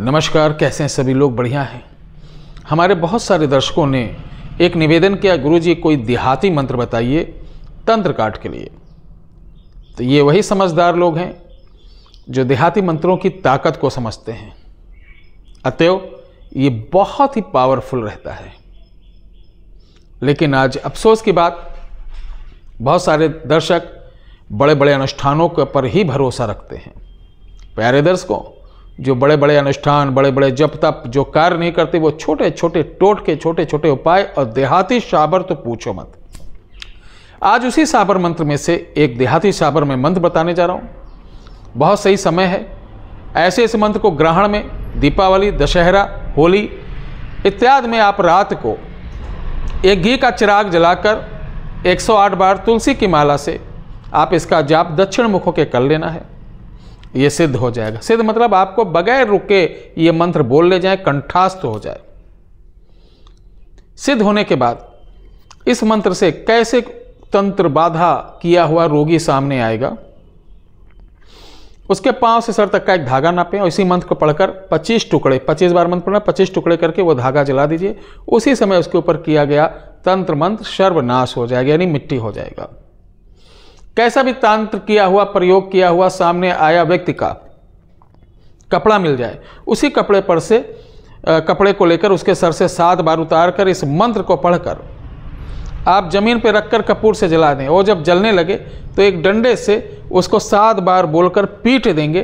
नमस्कार कैसे हैं सभी लोग बढ़िया हैं हमारे बहुत सारे दर्शकों ने एक निवेदन किया गुरु जी कोई देहाती मंत्र बताइए तंत्र काट के लिए तो ये वही समझदार लोग हैं जो देहाती मंत्रों की ताकत को समझते हैं अतएव ये बहुत ही पावरफुल रहता है लेकिन आज अफसोस की बात बहुत सारे दर्शक बड़े बड़े अनुष्ठानों पर ही भरोसा रखते हैं प्यारे दर्शकों जो बड़े बड़े अनुष्ठान बड़े बड़े जप तप जो कार्य नहीं करते वो छोटे छोटे टोट के छोटे छोटे उपाय और देहाती साबर तो पूछो मत आज उसी साबर मंत्र में से एक देहाती साबर में मंत्र बताने जा रहा हूँ बहुत सही समय है ऐसे इस मंत्र को ग्रहण में दीपावली दशहरा होली इत्यादि में आप रात को एक घी का चिराग जलाकर 108 बार तुलसी की माला से आप इसका जाप दक्षिण मुखों के कर लेना है ये सिद्ध हो जाएगा सिद्ध मतलब आपको बगैर रुके ये मंत्र बोल ले जाए कंठास्त हो जाए सिद्ध होने के बाद इस मंत्र से कैसे तंत्र बाधा किया हुआ रोगी सामने आएगा उसके पांव से सर तक का एक धागा नापें और इसी मंत्र को पढ़कर 25 टुकड़े 25 बार मंत्र पढ़ना 25 टुकड़े करके वो धागा जला दीजिए उसी समय उसके ऊपर किया गया तंत्र मंत्र सर्वनाश हो जाएगा यानी मिट्टी हो जाएगा कैसा भी तंत्र किया हुआ प्रयोग किया हुआ सामने आया व्यक्ति का कपड़ा मिल जाए उसी कपड़े पर से कपड़े को लेकर उसके सर से सात बार उतार कर इस मंत्र को पढ़कर आप ज़मीन पर रखकर कपूर से जला दें और जब जलने लगे तो एक डंडे से उसको सात बार बोलकर पीट देंगे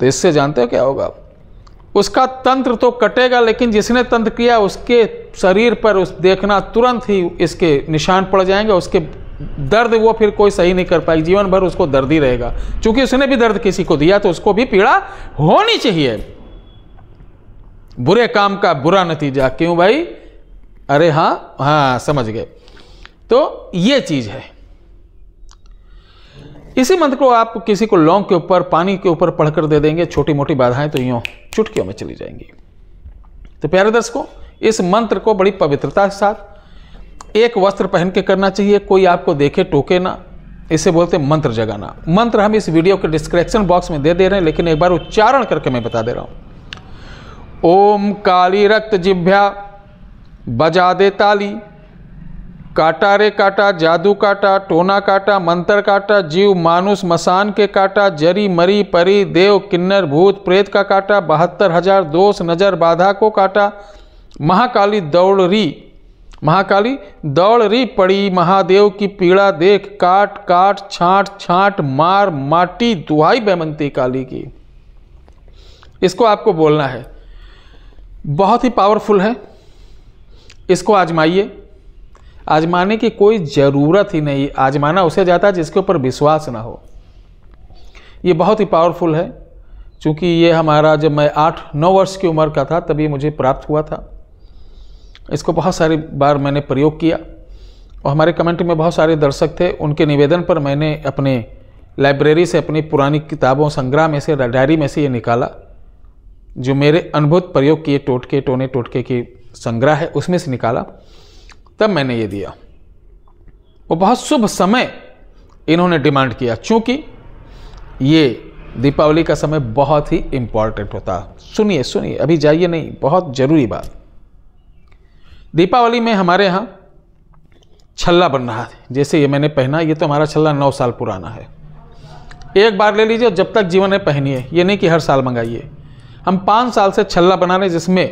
तो इससे जानते हो क्या होगा उसका तंत्र तो कटेगा लेकिन जिसने तंत्र किया उसके शरीर पर उस देखना तुरंत ही इसके निशान पड़ जाएंगे उसके दर्द वो फिर कोई सही नहीं कर पाएगी जीवन भर उसको दर्द ही रहेगा क्योंकि उसने भी दर्द किसी को दिया तो उसको भी पीड़ा होनी चाहिए बुरे काम का बुरा नतीजा क्यों भाई अरे हाँ हाँ समझ गए तो ये चीज़ है इसी मंत्र को आप किसी को लौंग के ऊपर पानी के ऊपर पढ़कर दे देंगे छोटी मोटी बाधाएं तो यूं चुटकियों में चली जाएंगी तो प्यारे दर्शकों इस मंत्र को बड़ी पवित्रता के साथ एक वस्त्र पहन के करना चाहिए कोई आपको देखे टोके ना इसे बोलते मंत्र जगाना मंत्र हम इस वीडियो के डिस्क्रिप्शन बॉक्स में दे दे रहे हैं लेकिन एक बार उच्चारण करके मैं बता दे रहा हूं ओम काली रक्त जिभ्या बजा दे ताली काटा रे काटा जादू काटा टोना काटा मंत्र काटा जीव मानुष मसान के काटा जरी मरी परी देव किन्नर भूत प्रेत का काटा बहत्तर हजार दोष नजर बाधा को काटा महाकाली दौड़ री महाकाली दौड़ रही पड़ी महादेव की पीड़ा देख काट काट छाट छाट मार माटी दुहाई बैमंती काली की इसको आपको बोलना है बहुत ही पावरफुल है इसको आजमाइए आजमाने की कोई ज़रूरत ही नहीं आजमाना उसे जाता है जिसके ऊपर विश्वास ना हो ये बहुत ही पावरफुल है क्योंकि ये हमारा जब मैं आठ नौ वर्ष की उम्र का था तभी मुझे प्राप्त हुआ था इसको बहुत सारी बार मैंने प्रयोग किया और हमारे कमेंट में बहुत सारे दर्शक थे उनके निवेदन पर मैंने अपने लाइब्रेरी से अपनी पुरानी किताबों संग्रह में से डायरी में से ये निकाला जो मेरे अनुभूत प्रयोग किए टोटके टोने टोटके की संग्रह है उसमें से निकाला तब मैंने ये दिया वो बहुत शुभ समय इन्होंने डिमांड किया चूँकि ये दीपावली का समय बहुत ही इम्पॉर्टेंट होता सुनिए सुनिए अभी जाइए नहीं बहुत ज़रूरी बात दीपावली में हमारे यहाँ छल्ला बन रहा है जैसे ये मैंने पहना ये तो हमारा छल्ला नौ साल पुराना है एक बार ले लीजिए जब तक जीवन है पहनिए ये नहीं कि हर साल मंगाइए हम पाँच साल से छल्ला बना रहे जिसमें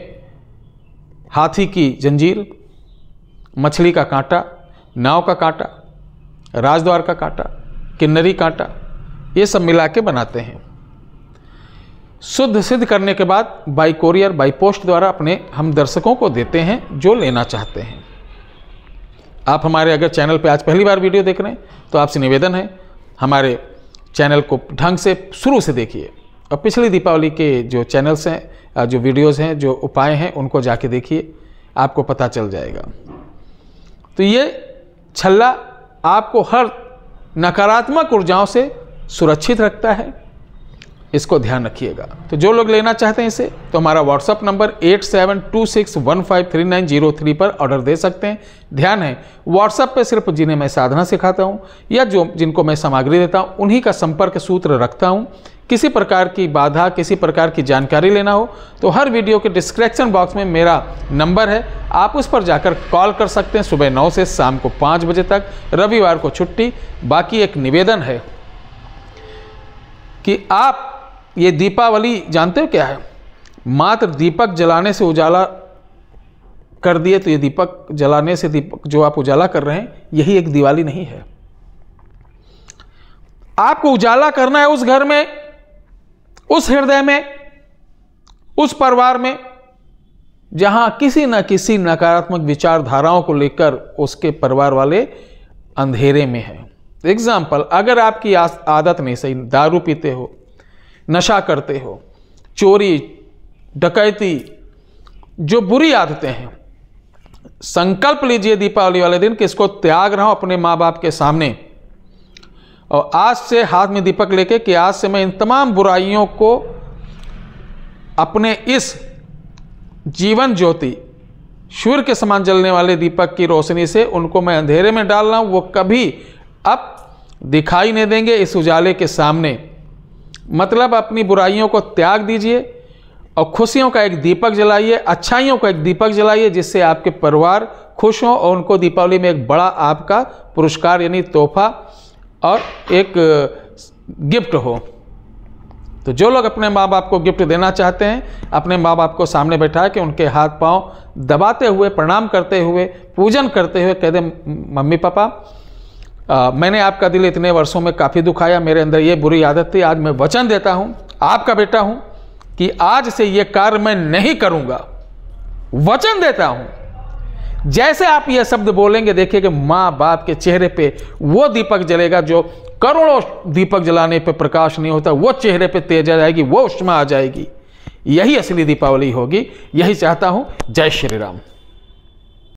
हाथी की जंजीर मछली का कांटा नाव का कांटा राजद्वार का कांटा किन्नरी कांटा ये सब मिला के बनाते हैं शुद्ध सिद्ध करने के बाद बाई कोरियर बाई पोस्ट द्वारा अपने हम दर्शकों को देते हैं जो लेना चाहते हैं आप हमारे अगर चैनल पे आज पहली बार वीडियो देख रहे हैं तो आपसे निवेदन है हमारे चैनल को ढंग से शुरू से देखिए और पिछली दीपावली के जो चैनल्स हैं जो वीडियोस हैं जो उपाय हैं उनको जाके देखिए आपको पता चल जाएगा तो ये छल्ला आपको हर नकारात्मक ऊर्जाओं से सुरक्षित रखता है इसको ध्यान रखिएगा तो जो लोग लेना चाहते हैं इसे तो हमारा WhatsApp number eight seven two six one five three nine zero three पर ऑर्डर दे सकते हैं ध्यान है व्हाट्सअप पे सिर्फ जिन्हें मैं साधना सिखाता हूँ या जो जिनको मैं सामग्री देता हूँ उन्हीं का संपर्क सूत्र रखता हूँ किसी प्रकार की बाधा किसी प्रकार की जानकारी लेना हो तो हर वीडियो के डिस्क्रिप्शन बॉक्स में मेरा नंबर है आप उस पर जाकर कॉल कर सकते हैं सुबह नौ से शाम को पाँच बजे तक रविवार को छुट्टी बाकी एक निवेदन है कि आप ये दीपावली जानते हो क्या है मात्र दीपक जलाने से उजाला कर दिए तो ये दीपक जलाने से दीपक जो आप उजाला कर रहे हैं यही एक दिवाली नहीं है आपको उजाला करना है उस घर में उस हृदय में उस परिवार में जहां किसी न किसी नकारात्मक विचारधाराओं को लेकर उसके परिवार वाले अंधेरे में हैं एग्जाम्पल अगर आपकी आदत नहीं सही दारू पीते हो नशा करते हो चोरी डकैती जो बुरी आदतें हैं संकल्प लीजिए दीपावली वाले दिन कि इसको त्याग रहा हूँ अपने माँ बाप के सामने और आज से हाथ में दीपक लेके कि आज से मैं इन तमाम बुराइयों को अपने इस जीवन ज्योति सूर्य के समान जलने वाले दीपक की रोशनी से उनको मैं अंधेरे में डाल रहा हूँ वो कभी अब दिखाई नहीं देंगे इस उजाले के सामने मतलब अपनी बुराइयों को त्याग दीजिए और खुशियों का एक दीपक जलाइए अच्छाइयों का एक दीपक जलाइए जिससे आपके परिवार खुश हों और उनको दीपावली में एक बड़ा आपका पुरस्कार यानी तोहफा और एक गिफ्ट हो तो जो लोग अपने माँ बाप को गिफ्ट देना चाहते हैं अपने माँ बाप को सामने बैठा के उनके हाथ पांव दबाते हुए प्रणाम करते हुए पूजन करते हुए कह दें मम्मी पापा आ, मैंने आपका दिल इतने वर्षों में काफ़ी दुखाया मेरे अंदर ये बुरी आदत थी आज मैं वचन देता हूँ आपका बेटा हूँ कि आज से ये कार्य मैं नहीं करूँगा वचन देता हूँ जैसे आप यह शब्द बोलेंगे देखिए कि माँ बाप के चेहरे पे वो दीपक जलेगा जो करोड़ों दीपक जलाने पे प्रकाश नहीं होता वो चेहरे पे तेज आ जाएगी वो उष्मा आ जाएगी यही असली दीपावली होगी यही चाहता हूँ जय श्री राम